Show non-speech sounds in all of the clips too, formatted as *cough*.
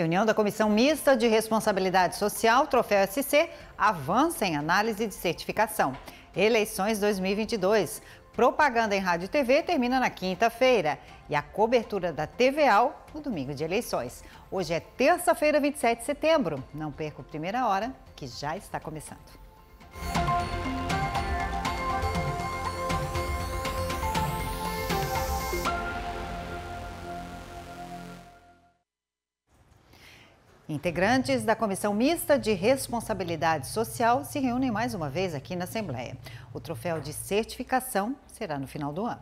Reunião da Comissão Mista de Responsabilidade Social, Troféu SC, avança em análise de certificação. Eleições 2022. Propaganda em rádio e TV termina na quinta-feira e a cobertura da TVAL no domingo de eleições. Hoje é terça-feira, 27 de setembro. Não perca a primeira hora, que já está começando. Integrantes da Comissão Mista de Responsabilidade Social se reúnem mais uma vez aqui na Assembleia. O troféu de certificação será no final do ano.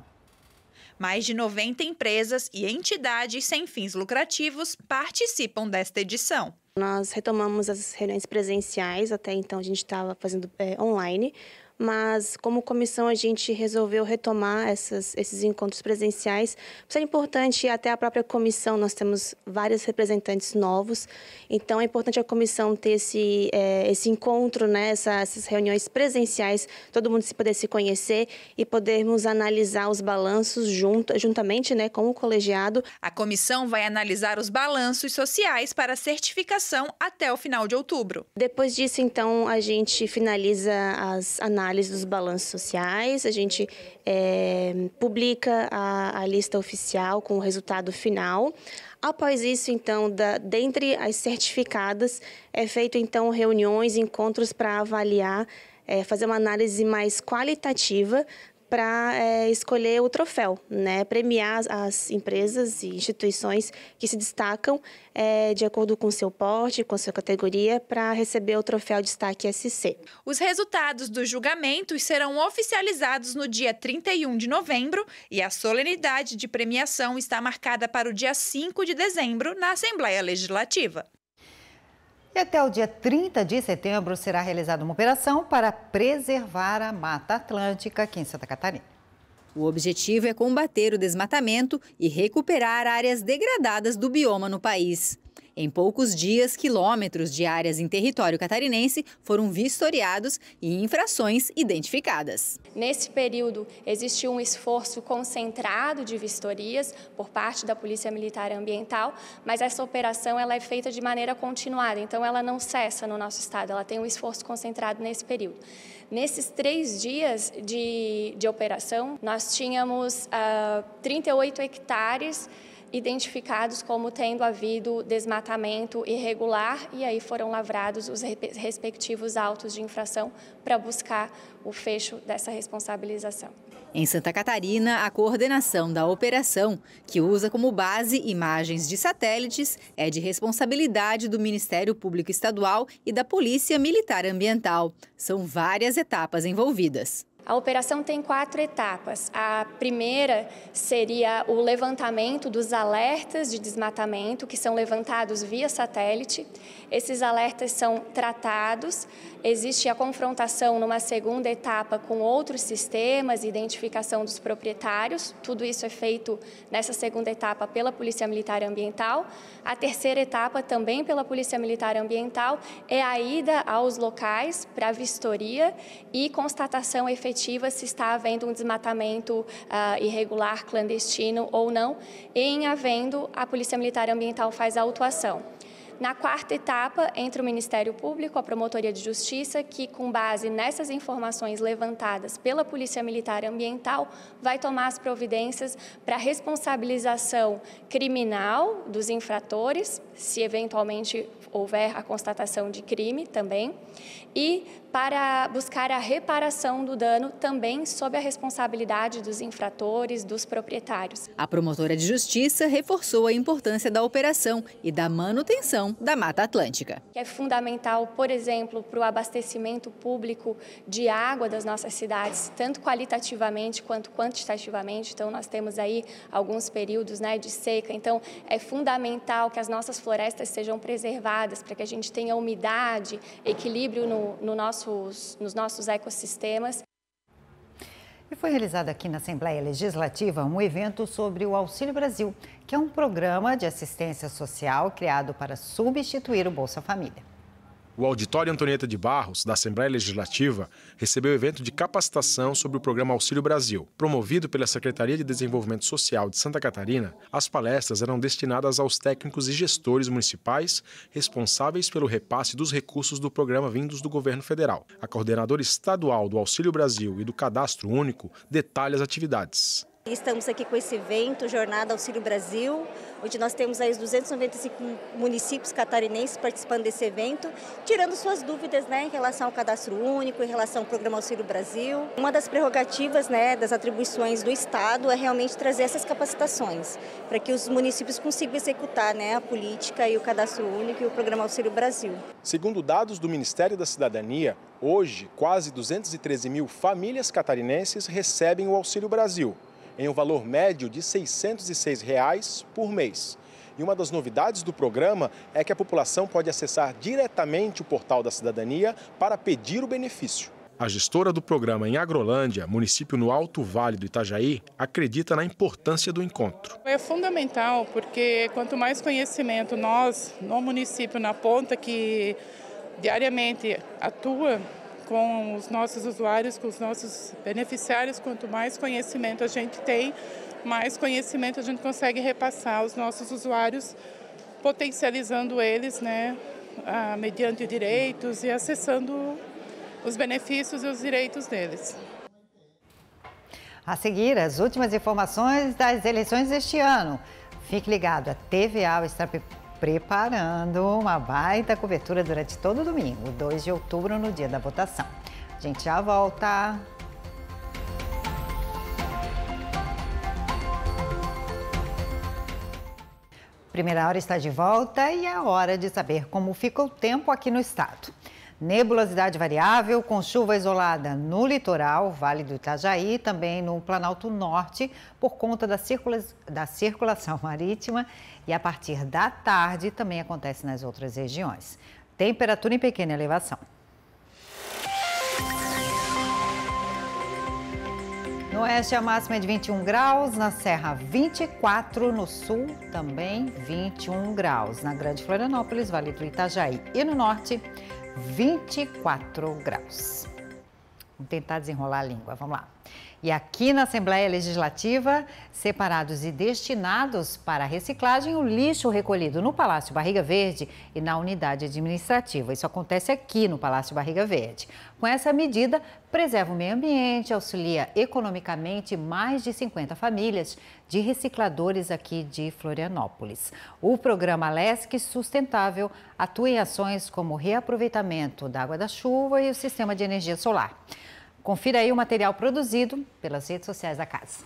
Mais de 90 empresas e entidades sem fins lucrativos participam desta edição. Nós retomamos as reuniões presenciais, até então a gente estava fazendo é, online, mas como comissão a gente resolveu retomar essas, esses encontros presenciais. Isso é importante, até a própria comissão, nós temos vários representantes novos, então é importante a comissão ter esse, é, esse encontro, né, essa, essas reuniões presenciais, todo mundo se poder se conhecer e podermos analisar os balanços junto, juntamente né, com o colegiado. A comissão vai analisar os balanços sociais para certificação até o final de outubro. Depois disso, então, a gente finaliza as análises análise dos balanços sociais, a gente é, publica a, a, lista oficial com o resultado final. Após isso, então, da, dentre as certificadas, é feito então reuniões, encontros para avaliar, é, fazer uma análise mais qualitativa para é, eh, escolher o troféu, né? premiar as empresas e instituições que se destacam é, de acordo com seu porte, com sua categoria, para receber o troféu Destaque SC. Os resultados dos julgamentos serão oficializados no dia 31 de novembro e a solenidade de premiação está marcada para o dia 5 de dezembro na Assembleia Legislativa. E até o dia 30 de setembro será realizada uma operação para preservar a Mata Atlântica aqui em Santa Catarina. O objetivo é combater o desmatamento e recuperar áreas degradadas do bioma no país. Em poucos dias, quilômetros de áreas em território catarinense foram vistoriados e infrações identificadas. Nesse período, existiu um esforço concentrado de vistorias por parte da Polícia Militar Ambiental, mas essa operação ela é feita de maneira continuada, então ela não cessa no nosso estado, ela tem um esforço concentrado nesse período. Nesses três dias de, de operação, nós tínhamos uh, ah, 38 hectares identificados como tendo havido desmatamento irregular e aí foram lavrados os respectivos autos de infração para buscar o fecho dessa responsabilização. Em Santa Catarina, a coordenação da operação, que usa como base imagens de satélites, é de responsabilidade do Ministério Público Estadual e da Polícia Militar Ambiental. São várias etapas envolvidas. A operação tem quatro etapas. A primeira seria o levantamento dos alertas de desmatamento, que são levantados via satélite. Esses alertas são tratados Existe a confrontação numa segunda etapa com outros sistemas, identificação dos proprietários, tudo isso é feito nessa segunda etapa pela Polícia Militar Ambiental. A terceira etapa, também pela Polícia Militar Ambiental, é a ida aos locais para vistoria e constatação efetiva se está havendo um desmatamento uh, irregular, clandestino ou não. Em havendo, a Polícia Militar Ambiental faz a autuação. Na quarta etapa, entra o Ministério Público, a Promotoria de Justiça, que, com base nessas informações levantadas pela Polícia Militar Ambiental, vai tomar as providências para responsabilização criminal dos infratores, se eventualmente houver a constatação de crime também, e para buscar a reparação do dano também sob a responsabilidade dos infratores, dos proprietários. A promotora de justiça reforçou a importância da operação e da manutenção da Mata Atlântica. É fundamental, por exemplo, para o abastecimento público de água das nossas cidades, tanto qualitativamente quanto quantitativamente. Então, nós temos aí alguns períodos né, de seca. Então, é fundamental que as nossas florestas sejam preservadas para que a gente tenha umidade, equilíbrio no, no nosso nossos, nos nossos ecossistemas. E foi realizado aqui na Assembleia Legislativa um evento sobre o Auxílio Brasil, que é um programa de assistência social criado para substituir o Bolsa Família. O Auditório Antonieta de Barros, da Assembleia Legislativa, recebeu evento de capacitação sobre o programa Auxílio Brasil. Promovido pela Secretaria de Desenvolvimento Social de Santa Catarina, as palestras eram destinadas aos técnicos e gestores municipais responsáveis pelo repasse dos recursos do programa vindos do governo federal. A coordenadora estadual do Auxílio Brasil e do Cadastro Único detalha as atividades. Estamos aqui com esse evento, Jornada Auxílio Brasil, onde nós temos aí os 295 municípios catarinenses participando desse evento, tirando suas dúvidas né, em relação ao cadastro único, em relação ao programa Auxílio Brasil. Uma das prerrogativas né, das atribuições do Estado é realmente trazer essas capacitações, para que os municípios consigam executar né, a política e o cadastro único e o programa Auxílio Brasil. Segundo dados do Ministério da Cidadania, hoje quase 213 mil famílias catarinenses recebem o Auxílio Brasil em um valor médio de R$ 606 reais por mês. E uma das novidades do programa é que a população pode acessar diretamente o portal da cidadania para pedir o benefício. A gestora do programa em Agrolândia, município no Alto Vale do Itajaí, acredita na importância do encontro. É fundamental porque quanto mais conhecimento nós, no município, na ponta que diariamente atua, com os nossos usuários, com os nossos beneficiários. Quanto mais conhecimento a gente tem, mais conhecimento a gente consegue repassar aos nossos usuários, potencializando eles, né, mediante direitos e acessando os benefícios e os direitos deles. A seguir, as últimas informações das eleições deste ano. Fique ligado, a TVA está preparando uma baita cobertura durante todo o domingo, 2 de outubro, no dia da votação. A gente já volta. Primeira hora está de volta e é hora de saber como fica o tempo aqui no estado. Nebulosidade variável com chuva isolada no litoral, Vale do Itajaí, também no Planalto Norte, por conta da, circula... da circulação *laughs* marítima. E a partir da tarde também acontece nas outras regiões. Temperatura em pequena elevação. No oeste a máxima é de 21 graus, na Serra 24, no sul também 21 graus. Na Grande Florianópolis, Vale do Itajaí e no norte 24 graus. Vamos tentar desenrolar a língua, vamos lá. E aqui na Assembleia Legislativa, separados e destinados para reciclagem, o lixo recolhido no Palácio Barriga Verde e na unidade administrativa. Isso acontece aqui no Palácio Barriga Verde. Com essa medida, preserva o meio ambiente, auxilia economicamente mais de 50 famílias de recicladores aqui de Florianópolis. O programa LESC Sustentável atua em ações como reaproveitamento da água da chuva e o sistema de energia solar. Confira aí o material produzido pelas redes sociais da casa.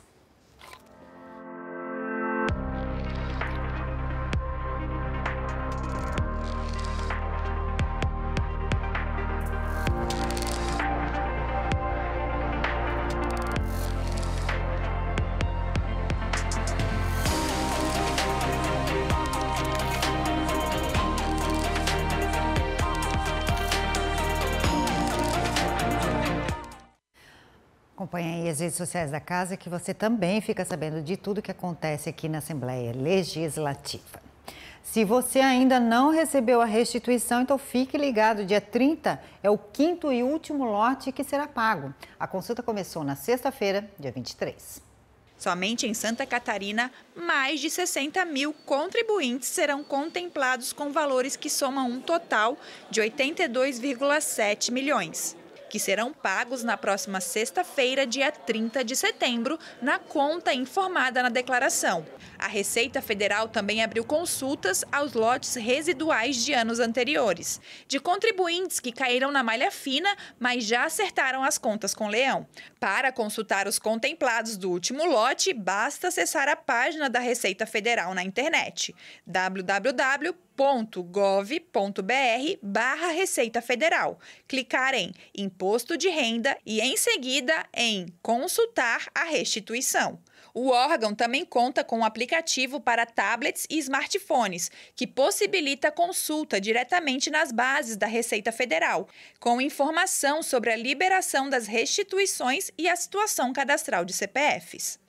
acompanha aí as redes sociais da casa que você também fica sabendo de tudo que acontece aqui na Assembleia Legislativa. Se você ainda não recebeu a restituição, então fique ligado. Dia 30 é o quinto e último lote que será pago. A consulta começou na sexta-feira, dia 23. Somente em Santa Catarina, mais de 60 mil contribuintes serão contemplados com valores que somam um total de 82,7 milhões que serão pagos na próxima sexta-feira, dia 30 de setembro, na conta informada na declaração. A Receita Federal também abriu consultas aos lotes residuais de anos anteriores, de contribuintes que caíram na malha fina, mas já acertaram as contas com Leão. Para consultar os contemplados do último lote, basta acessar a página da Receita Federal na internet www gov.br barra Receita Federal, clicar em Imposto de Renda e, em seguida, em Consultar a Restituição. O órgão também conta com um aplicativo para tablets e smartphones, que possibilita consulta diretamente nas bases da Receita Federal, com informação sobre a liberação das restituições e a situação cadastral de CPFs.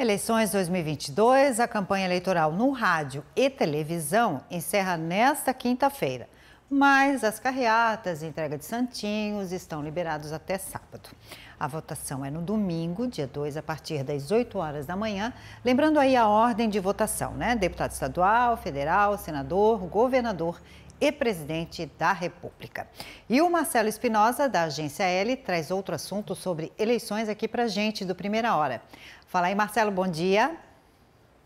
Eleições 2022, a campanha eleitoral no rádio e televisão encerra nesta quinta-feira. Mas as carreatas e entrega de santinhos estão liberados até sábado. A votação é no domingo, dia 2, a partir das 8 horas da manhã. Lembrando aí a ordem de votação, né? Deputado estadual, federal, senador, governador e presidente da República. E o Marcelo Espinosa, da Agência L, traz outro assunto sobre eleições aqui para gente do Primeira Hora. Fala aí, Marcelo, bom dia.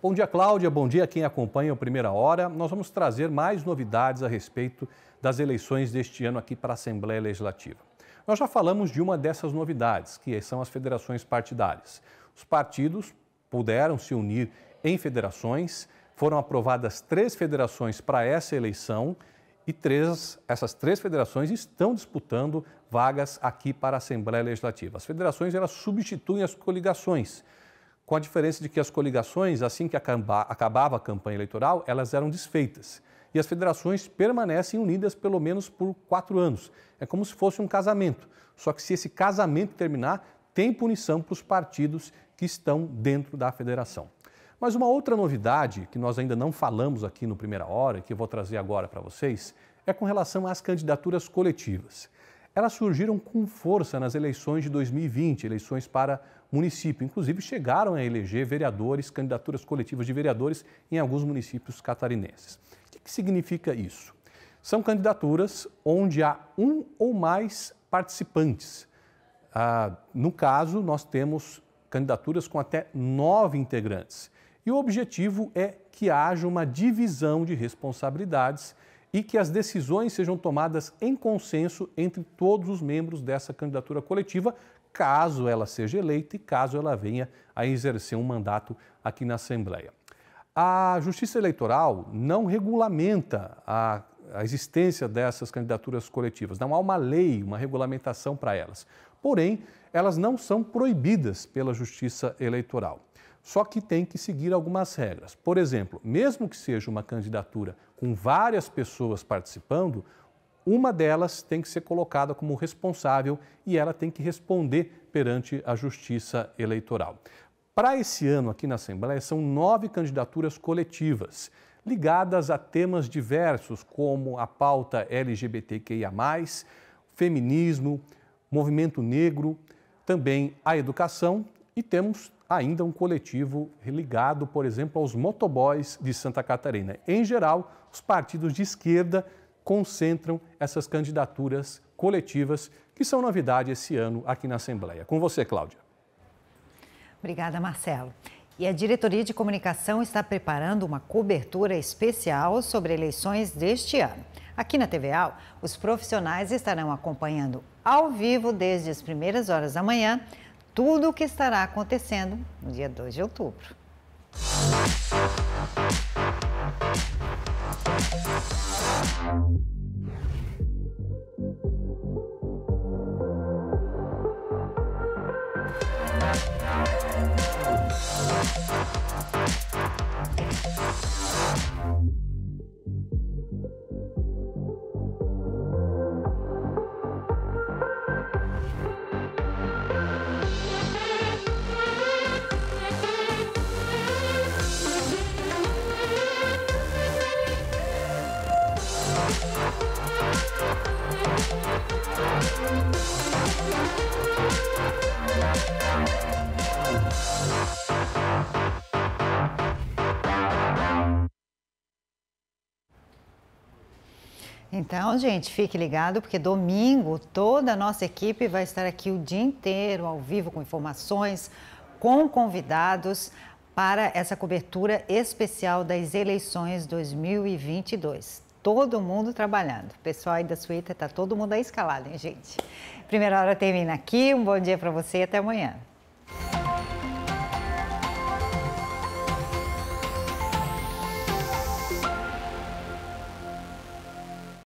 Bom dia, Cláudia. Bom dia a quem acompanha o Primeira Hora. Nós vamos trazer mais novidades a respeito das eleições deste ano aqui para a Assembleia Legislativa. Nós já falamos de uma dessas novidades, que são as federações partidárias. Os partidos puderam se unir em federações, foram aprovadas três federações para essa eleição e três, essas três federações estão disputando vagas aqui para a Assembleia Legislativa. As federações elas substituem as coligações, com a diferença de que as coligações, assim que acabava a campanha eleitoral, elas eram desfeitas. E as federações permanecem unidas pelo menos por quatro anos. É como se fosse um casamento. Só que se esse casamento terminar, tem punição para os partidos que estão dentro da federação. Mas uma outra novidade que nós ainda não falamos aqui no Primeira Hora, que eu vou trazer agora para vocês, é com relação às candidaturas coletivas. Elas surgiram com força nas eleições de 2020, eleições para município. Inclusive, chegaram a eleger vereadores, candidaturas coletivas de vereadores em alguns municípios catarinenses. O que significa isso? São candidaturas onde há um ou mais participantes. Ah, no caso, nós temos candidaturas com até nove integrantes. E o objetivo é que haja uma divisão de responsabilidades e que as decisões sejam tomadas em consenso entre todos os membros dessa candidatura coletiva, caso ela seja eleita e caso ela venha a exercer um mandato aqui na Assembleia. A Justiça Eleitoral não regulamenta a, a existência dessas candidaturas coletivas, não há uma lei, uma regulamentação para elas. Porém, elas não são proibidas pela Justiça Eleitoral. Só que tem que seguir algumas regras. Por exemplo, mesmo que seja uma candidatura com várias pessoas participando, uma delas tem que ser colocada como responsável e ela tem que responder perante a Justiça Eleitoral. Para esse ano aqui na Assembleia, são nove candidaturas coletivas, ligadas a temas diversos, como a pauta LGBTQIA, feminismo, movimento negro, também a educação e temos ainda um coletivo ligado, por exemplo, aos motoboys de Santa Catarina. Em geral, os partidos de esquerda concentram essas candidaturas coletivas que são novidade esse ano aqui na Assembleia. Com você, Cláudia. Obrigada, Marcelo. E a diretoria de comunicação está preparando uma cobertura especial sobre eleições deste ano. Aqui na TVA, os profissionais estarão acompanhando ao vivo desde as primeiras horas da manhã tudo o que estará acontecendo no dia 2 de outubro. Música Então, gente, fique ligado, porque domingo toda a nossa equipe vai estar aqui o dia inteiro, ao vivo, com informações, com convidados para essa cobertura especial das eleições 2022. Todo mundo trabalhando. O pessoal aí da suíta está todo mundo aí escalado, hein, gente? Primeira hora termina aqui. Um bom dia para você e até amanhã.